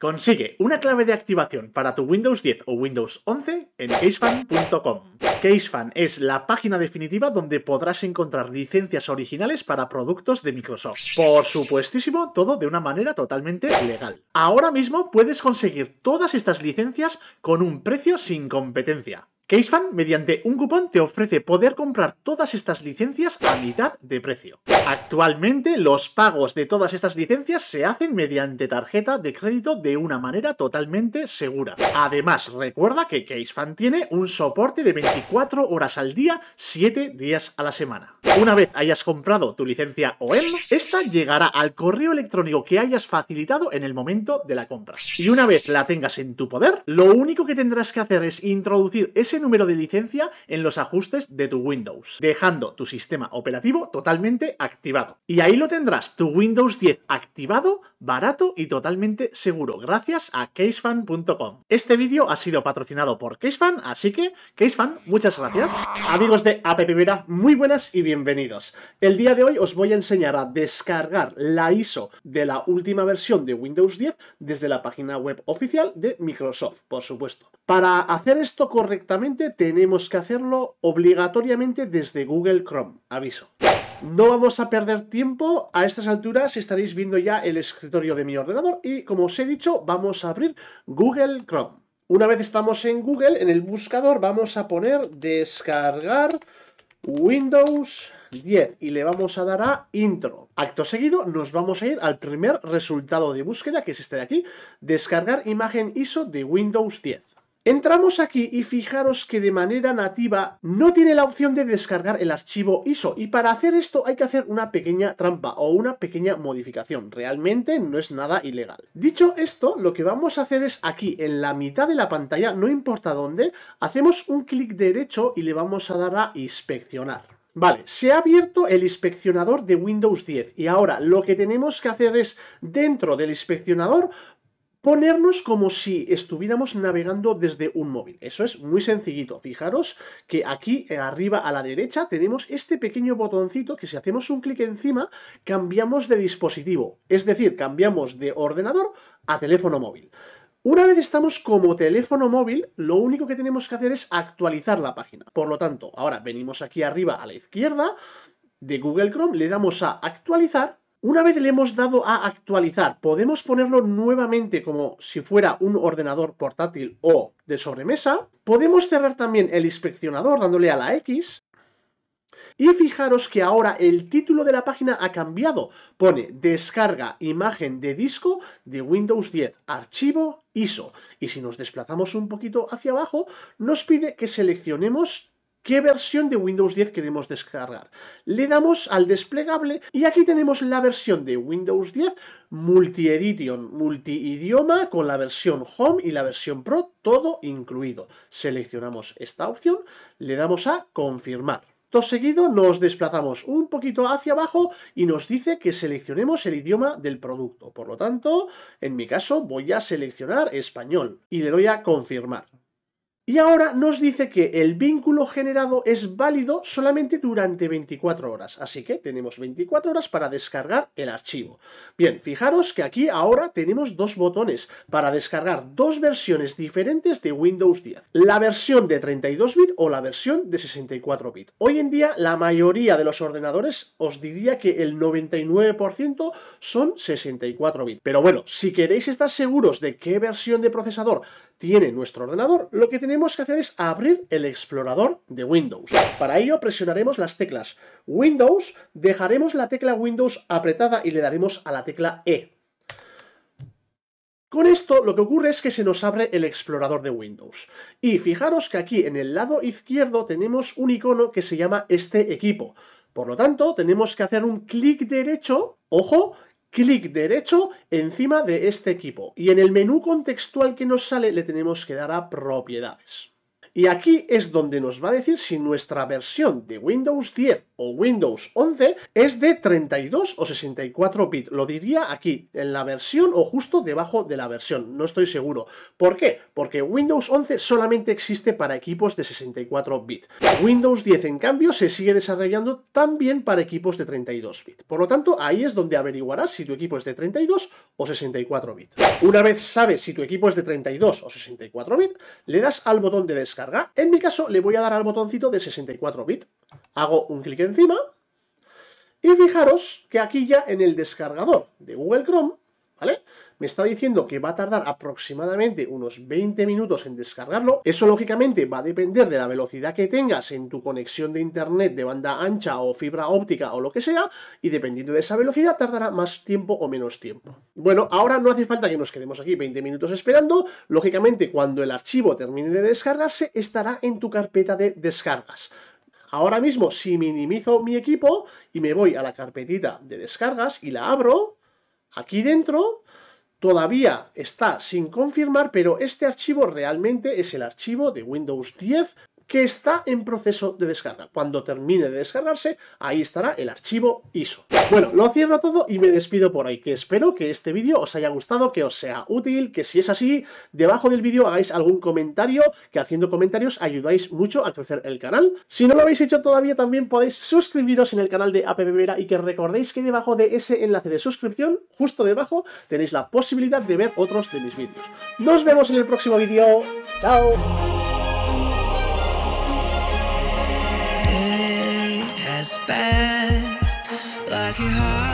Consigue una clave de activación para tu Windows 10 o Windows 11 en casefan.com. Casefan es la página definitiva donde podrás encontrar licencias originales para productos de Microsoft. Por supuestísimo, todo de una manera totalmente legal. Ahora mismo puedes conseguir todas estas licencias con un precio sin competencia. CaseFan, mediante un cupón, te ofrece poder comprar todas estas licencias a mitad de precio. Actualmente, los pagos de todas estas licencias se hacen mediante tarjeta de crédito de una manera totalmente segura. Además, recuerda que CaseFan tiene un soporte de 24 horas al día, 7 días a la semana. Una vez hayas comprado tu licencia OEM, esta llegará al correo electrónico que hayas facilitado en el momento de la compra. Y una vez la tengas en tu poder, lo único que tendrás que hacer es introducir ese número de licencia en los ajustes de tu Windows, dejando tu sistema operativo totalmente activado. Y ahí lo tendrás, tu Windows 10 activado, barato y totalmente seguro, gracias a casefan.com. Este vídeo ha sido patrocinado por Casefan, así que Casefan, muchas gracias. Amigos de AppVera, muy buenas y bienvenidos. El día de hoy os voy a enseñar a descargar la ISO de la última versión de Windows 10 desde la página web oficial de Microsoft, por supuesto. Para hacer esto correctamente, tenemos que hacerlo obligatoriamente desde Google Chrome, aviso. No vamos a perder tiempo, a estas alturas estaréis viendo ya el escritorio de mi ordenador y como os he dicho vamos a abrir Google Chrome. Una vez estamos en Google, en el buscador vamos a poner descargar Windows 10 y le vamos a dar a intro. Acto seguido nos vamos a ir al primer resultado de búsqueda que es este de aquí, descargar imagen ISO de Windows 10. Entramos aquí y fijaros que de manera nativa no tiene la opción de descargar el archivo ISO y para hacer esto hay que hacer una pequeña trampa o una pequeña modificación, realmente no es nada ilegal. Dicho esto, lo que vamos a hacer es aquí en la mitad de la pantalla, no importa dónde, hacemos un clic derecho y le vamos a dar a inspeccionar. Vale, se ha abierto el inspeccionador de Windows 10 y ahora lo que tenemos que hacer es, dentro del inspeccionador, ponernos como si estuviéramos navegando desde un móvil. Eso es muy sencillito. Fijaros que aquí eh, arriba a la derecha tenemos este pequeño botoncito que si hacemos un clic encima cambiamos de dispositivo. Es decir, cambiamos de ordenador a teléfono móvil. Una vez estamos como teléfono móvil, lo único que tenemos que hacer es actualizar la página. Por lo tanto, ahora venimos aquí arriba a la izquierda de Google Chrome, le damos a actualizar una vez le hemos dado a actualizar, podemos ponerlo nuevamente como si fuera un ordenador portátil o de sobremesa. Podemos cerrar también el inspeccionador dándole a la X. Y fijaros que ahora el título de la página ha cambiado. Pone descarga imagen de disco de Windows 10, archivo ISO. Y si nos desplazamos un poquito hacia abajo, nos pide que seleccionemos qué versión de Windows 10 queremos descargar. Le damos al desplegable y aquí tenemos la versión de Windows 10 multi-edition, multi-idioma con la versión Home y la versión Pro, todo incluido. Seleccionamos esta opción, le damos a confirmar. Todo seguido nos desplazamos un poquito hacia abajo y nos dice que seleccionemos el idioma del producto. Por lo tanto, en mi caso voy a seleccionar español y le doy a confirmar. Y ahora nos dice que el vínculo generado es válido solamente durante 24 horas, así que tenemos 24 horas para descargar el archivo. Bien, fijaros que aquí ahora tenemos dos botones para descargar dos versiones diferentes de Windows 10, la versión de 32 bit o la versión de 64 bits. Hoy en día la mayoría de los ordenadores os diría que el 99% son 64 bits. pero bueno, si queréis estar seguros de qué versión de procesador tiene nuestro ordenador, lo que tenemos que hacer es abrir el explorador de Windows. Para ello presionaremos las teclas Windows, dejaremos la tecla Windows apretada y le daremos a la tecla E. Con esto lo que ocurre es que se nos abre el explorador de Windows. Y fijaros que aquí en el lado izquierdo tenemos un icono que se llama este equipo. Por lo tanto, tenemos que hacer un clic derecho, ojo, clic derecho encima de este equipo. Y en el menú contextual que nos sale le tenemos que dar a propiedades. Y aquí es donde nos va a decir si nuestra versión de Windows 10 o Windows 11 es de 32 o 64 bits. Lo diría aquí, en la versión o justo debajo de la versión, no estoy seguro. ¿Por qué? Porque Windows 11 solamente existe para equipos de 64 bits. Windows 10, en cambio, se sigue desarrollando también para equipos de 32 bits. Por lo tanto, ahí es donde averiguarás si tu equipo es de 32 o 64 bits. Una vez sabes si tu equipo es de 32 o 64 bits, le das al botón de descarga. En mi caso, le voy a dar al botoncito de 64 bits. Hago un clic encima y fijaros que aquí ya en el descargador de Google Chrome, ¿vale? Me está diciendo que va a tardar aproximadamente unos 20 minutos en descargarlo. Eso lógicamente va a depender de la velocidad que tengas en tu conexión de internet de banda ancha o fibra óptica o lo que sea, y dependiendo de esa velocidad tardará más tiempo o menos tiempo. Bueno, ahora no hace falta que nos quedemos aquí 20 minutos esperando. Lógicamente, cuando el archivo termine de descargarse, estará en tu carpeta de descargas. Ahora mismo, si minimizo mi equipo y me voy a la carpetita de descargas y la abro, aquí dentro todavía está sin confirmar, pero este archivo realmente es el archivo de Windows 10 que está en proceso de descarga. Cuando termine de descargarse, ahí estará el archivo ISO. Bueno, lo cierro todo y me despido por ahí, que espero que este vídeo os haya gustado, que os sea útil, que si es así, debajo del vídeo hagáis algún comentario, que haciendo comentarios ayudáis mucho a crecer el canal. Si no lo habéis hecho todavía, también podéis suscribiros en el canal de Vera y que recordéis que debajo de ese enlace de suscripción, justo debajo, tenéis la posibilidad de ver otros de mis vídeos. Nos vemos en el próximo vídeo. ¡Chao! your